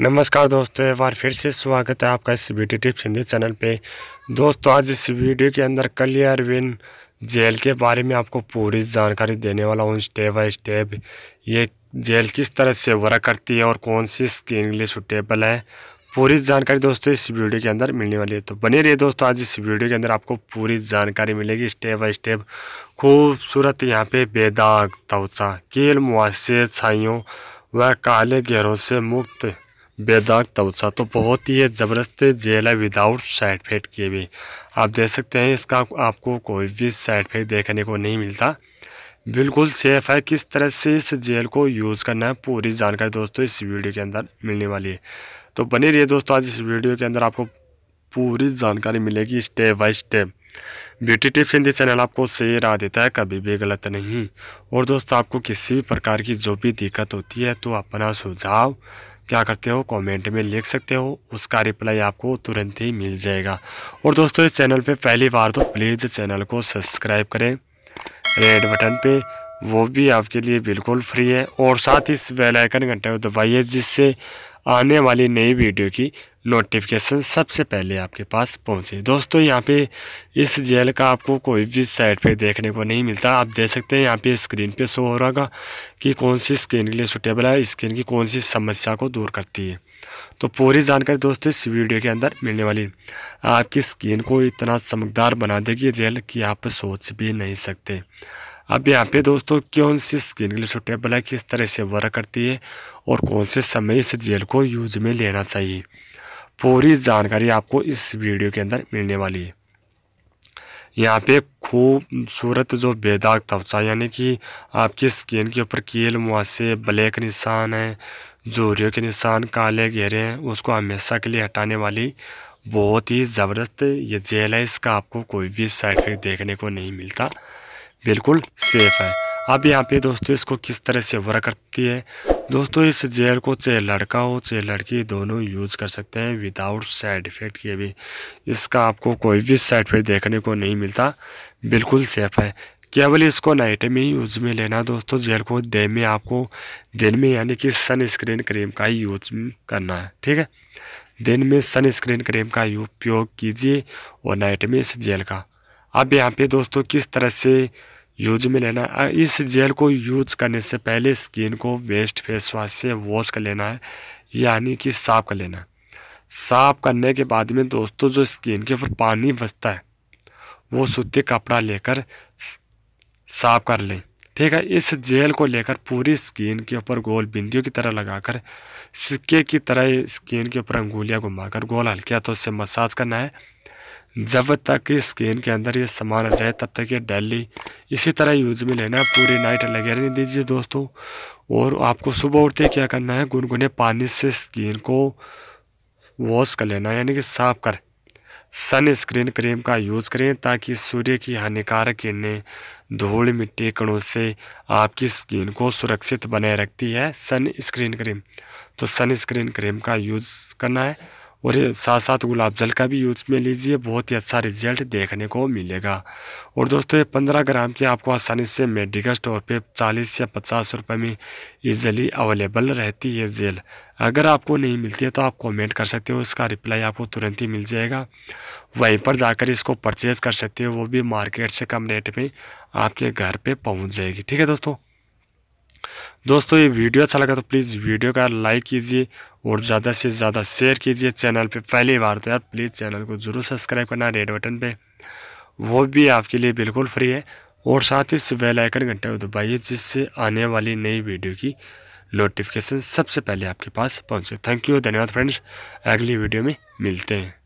नमस्कार दोस्तों एक बार फिर से स्वागत है आपका इस वीडियो टिप्स हिंदी चैनल पे दोस्तों आज इस वीडियो के अंदर क्लियर विन जेल के बारे में आपको पूरी जानकारी देने वाला हूँ स्टेप बाय स्टेप ये जेल किस तरह से वर्क करती है और कौन सी स्किन के लिए सुटेबल है पूरी जानकारी दोस्तों इस वीडियो के अंदर मिलने वाली है तो बने रहिए दोस्तों आज इस वीडियो के अंदर आपको पूरी जानकारी मिलेगी स्टेप बाय स्टेप खूबसूरत यहाँ पे बेदाग तवचा केल मुआसे छाइयों व काले गहरों से मुक्त बेदाग तवसा तो बहुत ही ज़बरदस्त जेल है विदाउट साइड इफेक्ट किए भी आप देख सकते हैं इसका आपको कोई भी साइड इफेक्ट देखने को नहीं मिलता बिल्कुल सेफ़ है किस तरह से इस जेल को यूज़ करना है पूरी जानकारी दोस्तों इस वीडियो के अंदर मिलने वाली है तो बने रहिए दोस्तों आज इस वीडियो के अंदर आपको पूरी जानकारी मिलेगी step by step beauty tips Hindi channel आपको सही राह देता है कभी भी गलत नहीं और दोस्तों आपको किसी भी प्रकार की जो भी दिक्कत होती है तो अपना सुझाव क्या करते हो कमेंट में लिख सकते हो उसका रिप्लाई आपको तुरंत ही मिल जाएगा और दोस्तों इस चैनल पे पहली बार तो प्लीज़ चैनल को सब्सक्राइब करें रेड बटन पे वो भी आपके लिए बिल्कुल फ्री है और साथ ही इस बेलाइकन घंटे को दबाइए जिससे आने वाली नई वीडियो की नोटिफिकेशन सबसे पहले आपके पास पहुंचे दोस्तों यहाँ पे इस जेल का आपको कोई भी साइड पे देखने को नहीं मिलता आप देख सकते हैं यहाँ पे स्क्रीन पे शो हो रहा कि कौन सी स्किन के लिए सुटेबल है स्किन की कौन सी समस्या को दूर करती है तो पूरी जानकारी दोस्तों इस वीडियो के अंदर मिलने वाली आपकी स्किन को इतना चमकदार बना देगी जेल कि आप सोच भी नहीं सकते अब यहाँ पे दोस्तों कौन सी स्किन के लिए सुटेबल है किस तरह से वर्क करती है और कौन से समय इस जेल को यूज में लेना चाहिए पूरी जानकारी आपको इस वीडियो के अंदर मिलने वाली है यहाँ पे खूबसूरत जो बेदाग तवसा यानी कि आपकी स्किन के ऊपर कील मुआसे ब्लैक निशान है जोरियों के निशान काले गहरे हैं उसको हमेशा के लिए हटाने वाली बहुत ही ज़बरदस्त ये जेल है इसका आपको कोई भी साइड इफेक्ट देखने को नहीं मिलता बिल्कुल सेफ है अब यहाँ पे दोस्तों इसको किस तरह से वर्क करती है दोस्तों इस जेल को चाहे लड़का हो चाहे लड़की दोनों यूज़ कर सकते हैं विदाउट साइड इफ़ेक्ट के भी इसका आपको कोई भी साइड इफ़ेक्ट देखने को नहीं मिलता बिल्कुल सेफ़ है केवल इसको नाइट में ही यूज में लेना दोस्तों जेल को डे में आपको दिन में यानी कि सनस्क्रीन क्रीम का ही यूज करना है ठीक है दिन में सन स्क्रीन क्रीम का उपयोग कीजिए और नाइट में इस जेल का अब यहाँ पे दोस्तों किस तरह से यूज में लेना है इस जेल को यूज करने से पहले स्किन को वेस्ट फेस वाश से वॉश कर लेना है यानी कि साफ कर लेना साफ करने के बाद में दोस्तों जो स्किन के ऊपर पानी बचता है वो सूती कपड़ा लेकर साफ कर लें ठीक है इस जेल को लेकर पूरी स्किन के ऊपर गोल बिंदियों की तरह लगाकर सिक्के की तरह स्किन के ऊपर अंगुलियां घुमाकर गोल हल्के हाथों से मसाज करना है जब तक इस स्किन के अंदर ये सामान आ जाए तब तक ये डेली इसी तरह यूज़ में लेना पूरी नाइट लगे रहने दीजिए दोस्तों और आपको सुबह उठते क्या करना है गुनगुने पानी से स्किन को वॉश कर लेना यानी कि साफ कर सन स्क्रीन क्रीम का यूज़ करें ताकि सूर्य की हानिकारक किरणें धूल मिट्टी कणों से आपकी स्किन को सुरक्षित बनाए रखती है सन स्क्रीन क्रीम तो सनस्क्रीन क्रीम का यूज़ करना है और साथ साथ गुलाब जल का भी यूज में लीजिए बहुत ही अच्छा रिजल्ट देखने को मिलेगा और दोस्तों ये पंद्रह ग्राम की आपको आसानी से मेडिकल स्टोर पे चालीस या पचास रुपये में ईजिली अवेलेबल रहती है जेल अगर आपको नहीं मिलती है तो आप कमेंट कर सकते हो इसका रिप्लाई आपको तुरंत ही मिल जाएगा वहीं पर जाकर इसको परचेज़ कर सकते हो वो भी मार्केट से कम रेट में आपके घर पर पहुँच जाएगी ठीक है दोस्तों दोस्तों ये वीडियो अच्छा लगा तो प्लीज़ वीडियो का लाइक कीजिए और ज़्यादा से ज़्यादा शेयर कीजिए चैनल पे पहली बार तो यार प्लीज़ चैनल को ज़रूर सब्सक्राइब करना रेड बटन पे वो भी आपके लिए बिल्कुल फ्री है और साथ ही इस बेल घंटे को दबाइए जिससे आने वाली नई वीडियो की नोटिफिकेशन सबसे पहले आपके पास पहुँचे थैंक यू धन्यवाद फ्रेंड्स अगली वीडियो में मिलते हैं